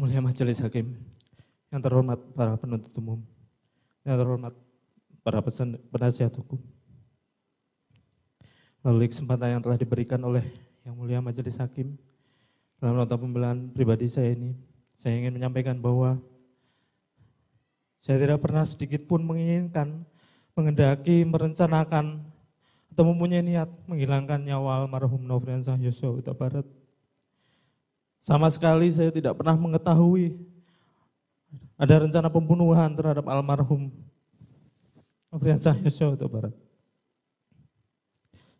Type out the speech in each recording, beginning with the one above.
Yang mulia Majelis Hakim, yang terhormat para penuntut umum, yang terhormat para pesan, penasihat hukum. Melalui kesempatan yang telah diberikan oleh Yang Mulia Majelis Hakim, dalam nota pembelaan pribadi saya ini, saya ingin menyampaikan bahwa saya tidak pernah sedikit pun menginginkan, mengendaki, merencanakan, atau mempunyai niat menghilangkan nyawa almarhum Nofriansah Yusuf Utabarat Barat sama sekali saya tidak pernah mengetahui ada rencana pembunuhan terhadap almarhum Afriansyah Yosua Huta Barat.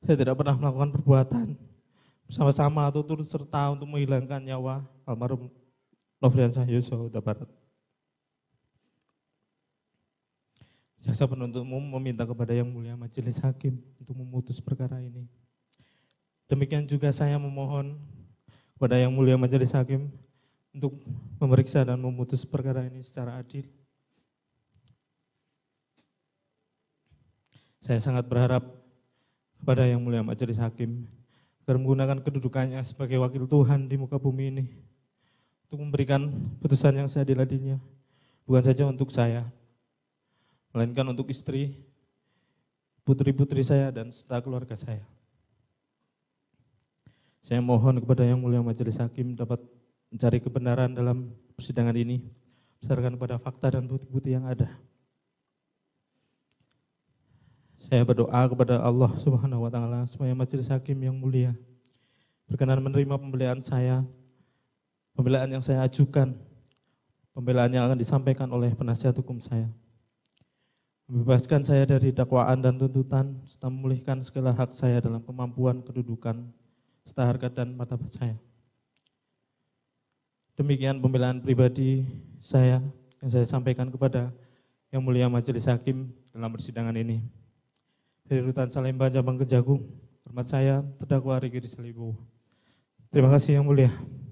Saya tidak pernah melakukan perbuatan sama sama atau turut serta untuk menghilangkan nyawa almarhum Nofriansyah Yosua Huta Barat. Jaksa penuntut umum meminta kepada Yang Mulia Majelis Hakim untuk memutus perkara ini. Demikian juga saya memohon kepada Yang Mulia Majelis Hakim untuk memeriksa dan memutus perkara ini secara adil. Saya sangat berharap kepada Yang Mulia Majelis Hakim agar menggunakan kedudukannya sebagai wakil Tuhan di muka bumi ini untuk memberikan putusan yang seadil-adilnya, bukan saja untuk saya, melainkan untuk istri, putri-putri saya, dan serta keluarga saya. Saya mohon kepada Yang Mulia Majelis Hakim dapat mencari kebenaran dalam persidangan ini, berdasarkan pada fakta dan bukti-bukti yang ada. Saya berdoa kepada Allah Subhanahu wa taala supaya majelis hakim yang mulia berkenan menerima pembelaan saya, pembelaan yang saya ajukan, pembelaan yang akan disampaikan oleh penasihat hukum saya. Membebaskan saya dari dakwaan dan tuntutan serta memulihkan segala hak saya dalam kemampuan, kedudukan, serta harga dan martabat saya. Demikian pembelaan pribadi saya yang saya sampaikan kepada Yang Mulia Majelis Hakim dalam persidangan ini. Dari Rutan Salemba, Cabang Kejagung, hormat saya, terdakwa Riki Salibowo. Terima kasih Yang Mulia.